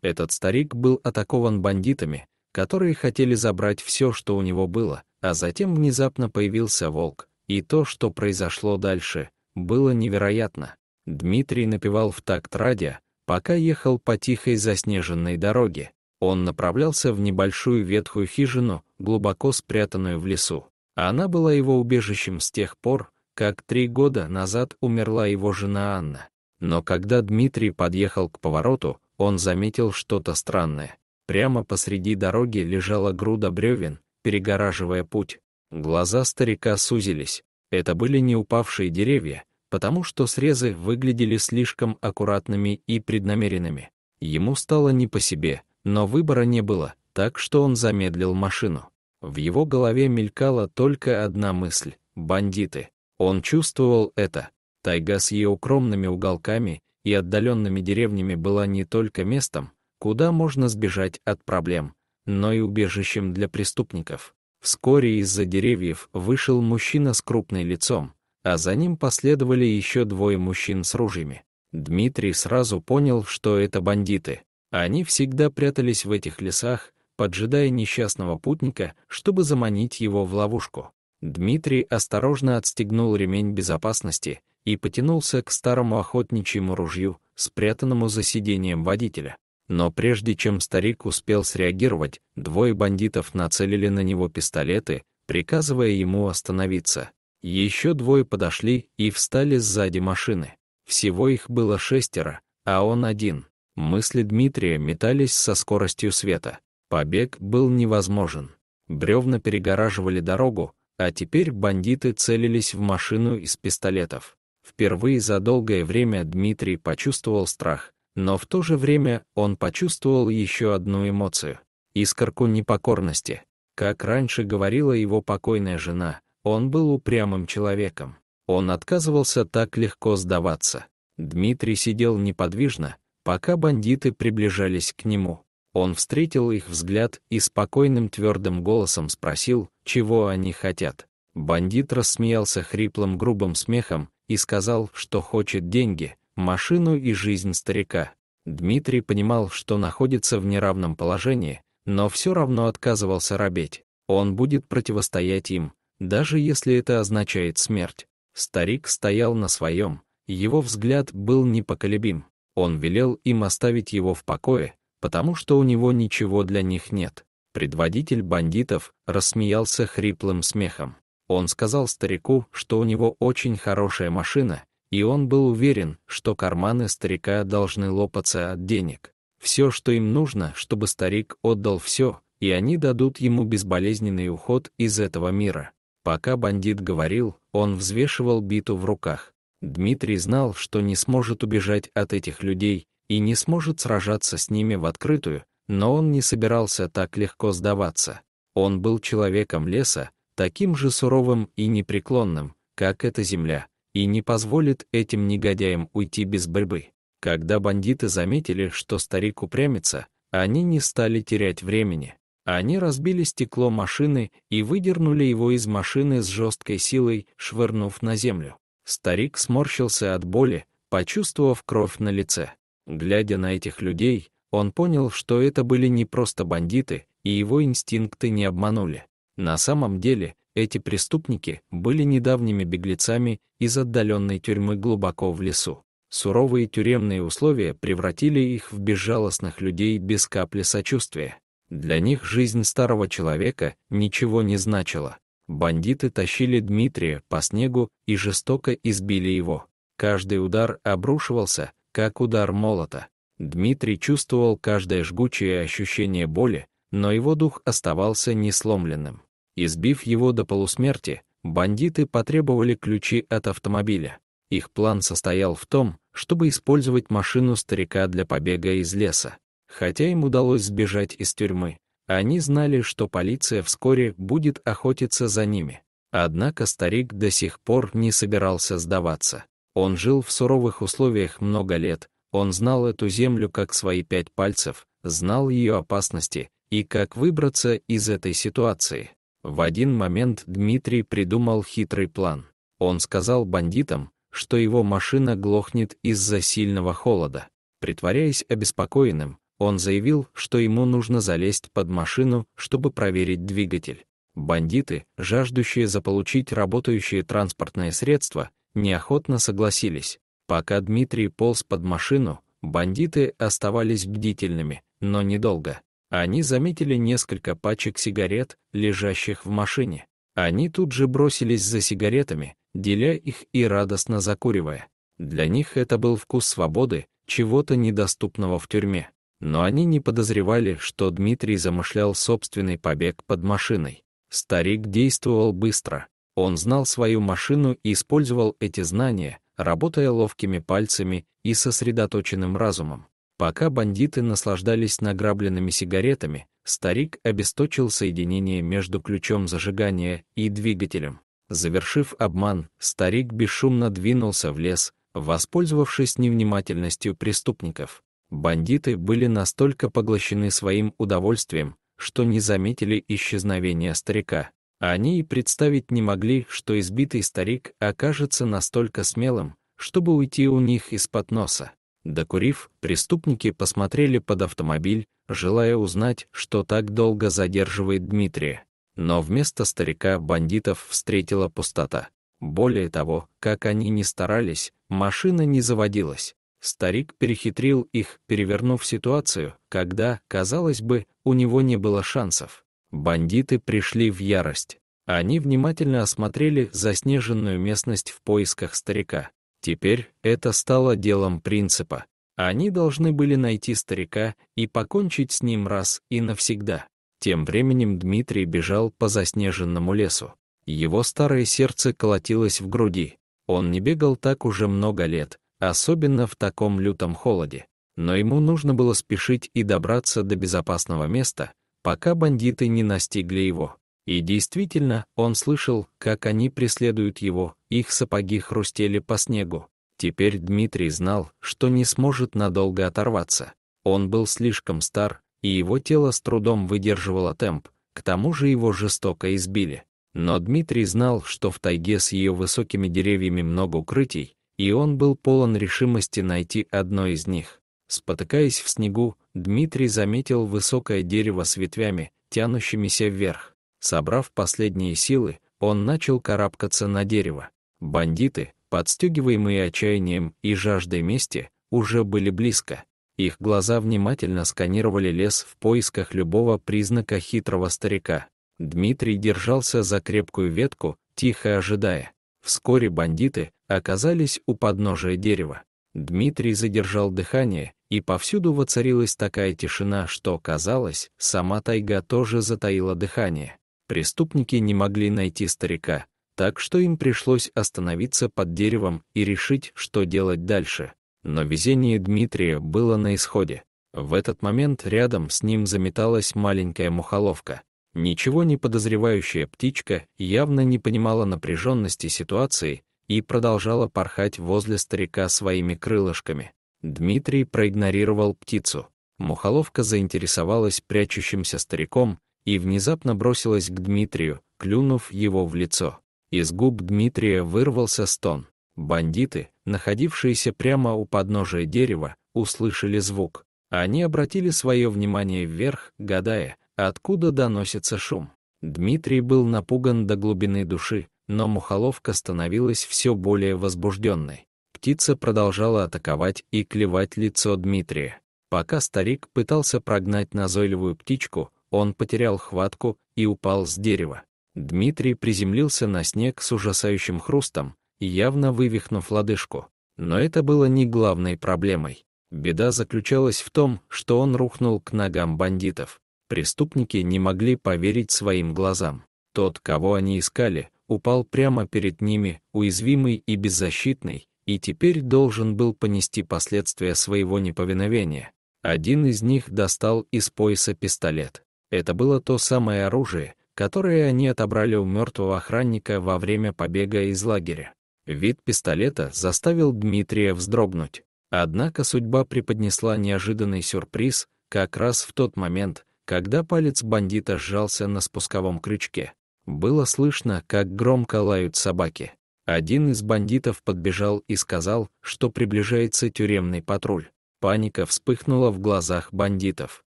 Этот старик был атакован бандитами, которые хотели забрать все, что у него было, а затем внезапно появился волк, и то, что произошло дальше, было невероятно. Дмитрий напевал в такт радио, пока ехал по тихой заснеженной дороге. Он направлялся в небольшую ветхую хижину, глубоко спрятанную в лесу. Она была его убежищем с тех пор, как три года назад умерла его жена Анна. Но когда Дмитрий подъехал к повороту, он заметил что-то странное. Прямо посреди дороги лежала груда бревен, перегораживая путь. Глаза старика сузились. Это были не упавшие деревья, потому что срезы выглядели слишком аккуратными и преднамеренными. Ему стало не по себе, но выбора не было, так что он замедлил машину. В его голове мелькала только одна мысль — бандиты. Он чувствовал это. Тайга с ее укромными уголками и отдаленными деревнями была не только местом, куда можно сбежать от проблем, но и убежищем для преступников. Вскоре из-за деревьев вышел мужчина с крупным лицом, а за ним последовали еще двое мужчин с ружьями. Дмитрий сразу понял, что это бандиты. Они всегда прятались в этих лесах, поджидая несчастного путника, чтобы заманить его в ловушку. Дмитрий осторожно отстегнул ремень безопасности и потянулся к старому охотничьему ружью, спрятанному за сиденьем водителя. Но прежде чем старик успел среагировать, двое бандитов нацелили на него пистолеты, приказывая ему остановиться. Еще двое подошли и встали сзади машины. Всего их было шестеро, а он один. Мысли Дмитрия метались со скоростью света. Побег был невозможен. Бревна перегораживали дорогу, а теперь бандиты целились в машину из пистолетов. Впервые за долгое время Дмитрий почувствовал страх, но в то же время он почувствовал еще одну эмоцию — искорку непокорности. Как раньше говорила его покойная жена, он был упрямым человеком. Он отказывался так легко сдаваться. Дмитрий сидел неподвижно, пока бандиты приближались к нему. Он встретил их взгляд и спокойным твердым голосом спросил, чего они хотят. Бандит рассмеялся хриплым грубым смехом, и сказал, что хочет деньги, машину и жизнь старика. Дмитрий понимал, что находится в неравном положении, но все равно отказывался робеть. Он будет противостоять им, даже если это означает смерть. Старик стоял на своем, его взгляд был непоколебим. Он велел им оставить его в покое, потому что у него ничего для них нет. Предводитель бандитов рассмеялся хриплым смехом. Он сказал старику, что у него очень хорошая машина, и он был уверен, что карманы старика должны лопаться от денег. Все, что им нужно, чтобы старик отдал все, и они дадут ему безболезненный уход из этого мира. Пока бандит говорил, он взвешивал биту в руках. Дмитрий знал, что не сможет убежать от этих людей и не сможет сражаться с ними в открытую, но он не собирался так легко сдаваться. Он был человеком леса, таким же суровым и непреклонным, как эта земля, и не позволит этим негодяям уйти без борьбы. Когда бандиты заметили, что старик упрямится, они не стали терять времени. Они разбили стекло машины и выдернули его из машины с жесткой силой, швырнув на землю. Старик сморщился от боли, почувствовав кровь на лице. Глядя на этих людей, он понял, что это были не просто бандиты, и его инстинкты не обманули. На самом деле, эти преступники были недавними беглецами из отдаленной тюрьмы глубоко в лесу. Суровые тюремные условия превратили их в безжалостных людей без капли сочувствия. Для них жизнь старого человека ничего не значила. Бандиты тащили Дмитрия по снегу и жестоко избили его. Каждый удар обрушивался, как удар молота. Дмитрий чувствовал каждое жгучее ощущение боли, но его дух оставался несломленным. Избив его до полусмерти, бандиты потребовали ключи от автомобиля. Их план состоял в том, чтобы использовать машину старика для побега из леса. Хотя им удалось сбежать из тюрьмы, они знали, что полиция вскоре будет охотиться за ними. Однако старик до сих пор не собирался сдаваться. Он жил в суровых условиях много лет, он знал эту землю как свои пять пальцев, знал ее опасности и как выбраться из этой ситуации. В один момент Дмитрий придумал хитрый план. Он сказал бандитам, что его машина глохнет из-за сильного холода. Притворяясь обеспокоенным, он заявил, что ему нужно залезть под машину, чтобы проверить двигатель. Бандиты, жаждущие заполучить работающие транспортные средства, неохотно согласились. Пока Дмитрий полз под машину, бандиты оставались бдительными, но недолго. Они заметили несколько пачек сигарет, лежащих в машине. Они тут же бросились за сигаретами, деля их и радостно закуривая. Для них это был вкус свободы, чего-то недоступного в тюрьме. Но они не подозревали, что Дмитрий замышлял собственный побег под машиной. Старик действовал быстро. Он знал свою машину и использовал эти знания, работая ловкими пальцами и сосредоточенным разумом. Пока бандиты наслаждались награбленными сигаретами, старик обесточил соединение между ключом зажигания и двигателем. Завершив обман, старик бесшумно двинулся в лес, воспользовавшись невнимательностью преступников. Бандиты были настолько поглощены своим удовольствием, что не заметили исчезновения старика. Они и представить не могли, что избитый старик окажется настолько смелым, чтобы уйти у них из-под носа. Докурив, преступники посмотрели под автомобиль, желая узнать, что так долго задерживает Дмитрия. Но вместо старика бандитов встретила пустота. Более того, как они ни старались, машина не заводилась. Старик перехитрил их, перевернув ситуацию, когда, казалось бы, у него не было шансов. Бандиты пришли в ярость. Они внимательно осмотрели заснеженную местность в поисках старика. Теперь это стало делом принципа. Они должны были найти старика и покончить с ним раз и навсегда. Тем временем Дмитрий бежал по заснеженному лесу. Его старое сердце колотилось в груди. Он не бегал так уже много лет, особенно в таком лютом холоде. Но ему нужно было спешить и добраться до безопасного места, пока бандиты не настигли его. И действительно, он слышал, как они преследуют его, их сапоги хрустели по снегу. Теперь Дмитрий знал, что не сможет надолго оторваться. Он был слишком стар, и его тело с трудом выдерживало темп, к тому же его жестоко избили. Но Дмитрий знал, что в тайге с ее высокими деревьями много укрытий, и он был полон решимости найти одно из них. Спотыкаясь в снегу, Дмитрий заметил высокое дерево с ветвями, тянущимися вверх. Собрав последние силы, он начал карабкаться на дерево. Бандиты, подстегиваемые отчаянием и жаждой мести, уже были близко. Их глаза внимательно сканировали лес в поисках любого признака хитрого старика. Дмитрий держался за крепкую ветку, тихо ожидая. Вскоре бандиты оказались у подножия дерева. Дмитрий задержал дыхание, и повсюду воцарилась такая тишина, что, казалось, сама тайга тоже затаила дыхание. Преступники не могли найти старика, так что им пришлось остановиться под деревом и решить, что делать дальше. Но везение Дмитрия было на исходе. В этот момент рядом с ним заметалась маленькая мухоловка. Ничего не подозревающая птичка явно не понимала напряженности ситуации и продолжала порхать возле старика своими крылышками. Дмитрий проигнорировал птицу. Мухоловка заинтересовалась прячущимся стариком и внезапно бросилась к Дмитрию, клюнув его в лицо. Из губ Дмитрия вырвался стон. Бандиты, находившиеся прямо у подножия дерева, услышали звук. Они обратили свое внимание вверх, гадая, откуда доносится шум. Дмитрий был напуган до глубины души, но мухоловка становилась все более возбужденной. Птица продолжала атаковать и клевать лицо Дмитрия. Пока старик пытался прогнать назойливую птичку, он потерял хватку и упал с дерева. Дмитрий приземлился на снег с ужасающим хрустом, явно вывихнув лодыжку. Но это было не главной проблемой. Беда заключалась в том, что он рухнул к ногам бандитов. Преступники не могли поверить своим глазам. Тот, кого они искали, упал прямо перед ними, уязвимый и беззащитный, и теперь должен был понести последствия своего неповиновения. Один из них достал из пояса пистолет. Это было то самое оружие, которое они отобрали у мертвого охранника во время побега из лагеря. Вид пистолета заставил Дмитрия вздрогнуть. Однако судьба преподнесла неожиданный сюрприз как раз в тот момент, когда палец бандита сжался на спусковом крючке. Было слышно, как громко лают собаки. Один из бандитов подбежал и сказал, что приближается тюремный патруль. Паника вспыхнула в глазах бандитов.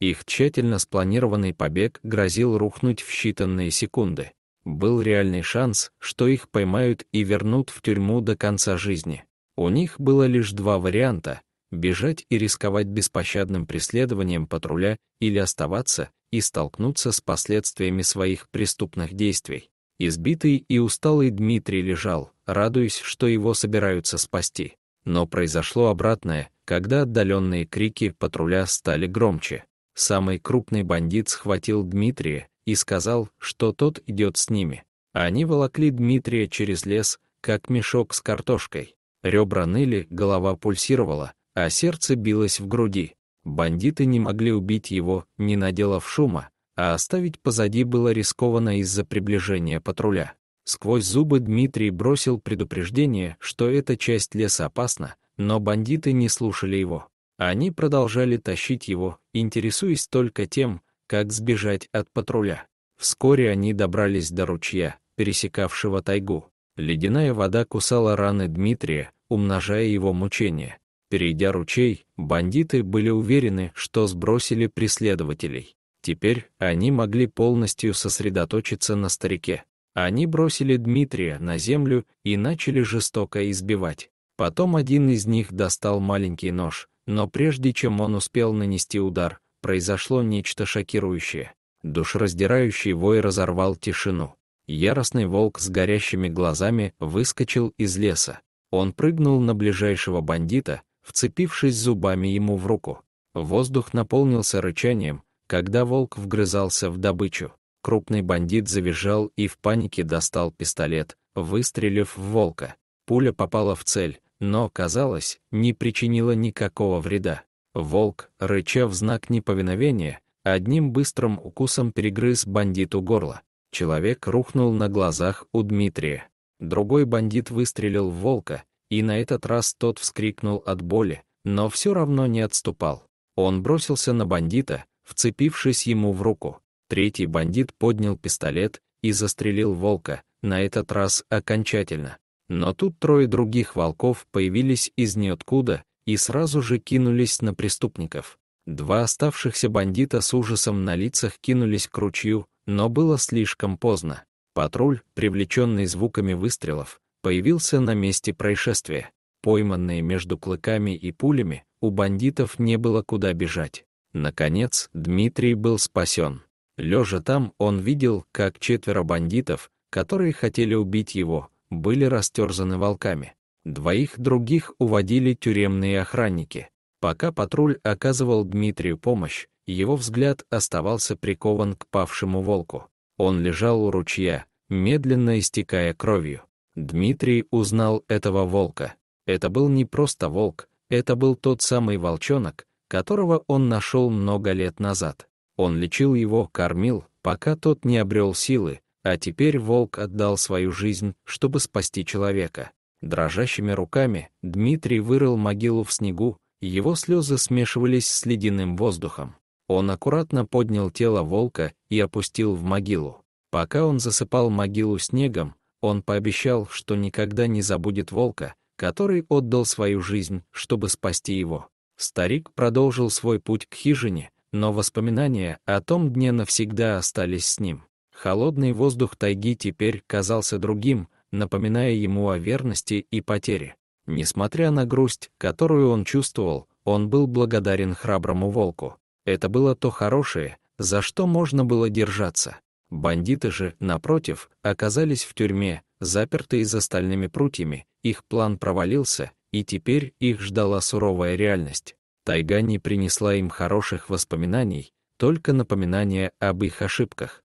Их тщательно спланированный побег грозил рухнуть в считанные секунды. Был реальный шанс, что их поймают и вернут в тюрьму до конца жизни. У них было лишь два варианта — бежать и рисковать беспощадным преследованием патруля или оставаться и столкнуться с последствиями своих преступных действий. Избитый и усталый Дмитрий лежал, радуясь, что его собираются спасти. Но произошло обратное, когда отдаленные крики патруля стали громче. Самый крупный бандит схватил Дмитрия и сказал, что тот идет с ними. Они волокли Дмитрия через лес, как мешок с картошкой. Ребра ныли, голова пульсировала, а сердце билось в груди. Бандиты не могли убить его, не наделав шума, а оставить позади было рискованно из-за приближения патруля. Сквозь зубы Дмитрий бросил предупреждение, что эта часть леса опасна, но бандиты не слушали его. Они продолжали тащить его, интересуясь только тем, как сбежать от патруля. Вскоре они добрались до ручья, пересекавшего тайгу. Ледяная вода кусала раны Дмитрия, умножая его мучения. Перейдя ручей, бандиты были уверены, что сбросили преследователей. Теперь они могли полностью сосредоточиться на старике. Они бросили Дмитрия на землю и начали жестоко избивать. Потом один из них достал маленький нож, но прежде чем он успел нанести удар, произошло нечто шокирующее. Душераздирающий вой разорвал тишину. Яростный волк с горящими глазами выскочил из леса. Он прыгнул на ближайшего бандита, вцепившись зубами ему в руку. Воздух наполнился рычанием, когда волк вгрызался в добычу. Крупный бандит завизжал и в панике достал пистолет, выстрелив в волка. Пуля попала в цель, но, казалось, не причинила никакого вреда. Волк, рыча в знак неповиновения, одним быстрым укусом перегрыз бандиту горло. Человек рухнул на глазах у Дмитрия. Другой бандит выстрелил в волка, и на этот раз тот вскрикнул от боли, но все равно не отступал. Он бросился на бандита, вцепившись ему в руку. Третий бандит поднял пистолет и застрелил волка, на этот раз окончательно. Но тут трое других волков появились из ниоткуда и сразу же кинулись на преступников. Два оставшихся бандита с ужасом на лицах кинулись к ручью, но было слишком поздно. Патруль, привлеченный звуками выстрелов, появился на месте происшествия. Пойманные между клыками и пулями, у бандитов не было куда бежать. Наконец, Дмитрий был спасен. Лежа там, он видел, как четверо бандитов, которые хотели убить его, были растерзаны волками. Двоих других уводили тюремные охранники. Пока патруль оказывал Дмитрию помощь, его взгляд оставался прикован к павшему волку. Он лежал у ручья, медленно истекая кровью. Дмитрий узнал этого волка. Это был не просто волк, это был тот самый волчонок, которого он нашел много лет назад. Он лечил его, кормил, пока тот не обрел силы, а теперь волк отдал свою жизнь, чтобы спасти человека. Дрожащими руками Дмитрий вырыл могилу в снегу, и его слезы смешивались с ледяным воздухом. Он аккуратно поднял тело волка и опустил в могилу. Пока он засыпал могилу снегом, он пообещал, что никогда не забудет волка, который отдал свою жизнь, чтобы спасти его. Старик продолжил свой путь к хижине, но воспоминания о том дне навсегда остались с ним. Холодный воздух тайги теперь казался другим, напоминая ему о верности и потере. Несмотря на грусть, которую он чувствовал, он был благодарен храброму волку. Это было то хорошее, за что можно было держаться. Бандиты же, напротив, оказались в тюрьме, запертые за стальными прутьями, их план провалился, и теперь их ждала суровая реальность. Тайга не принесла им хороших воспоминаний, только напоминание об их ошибках.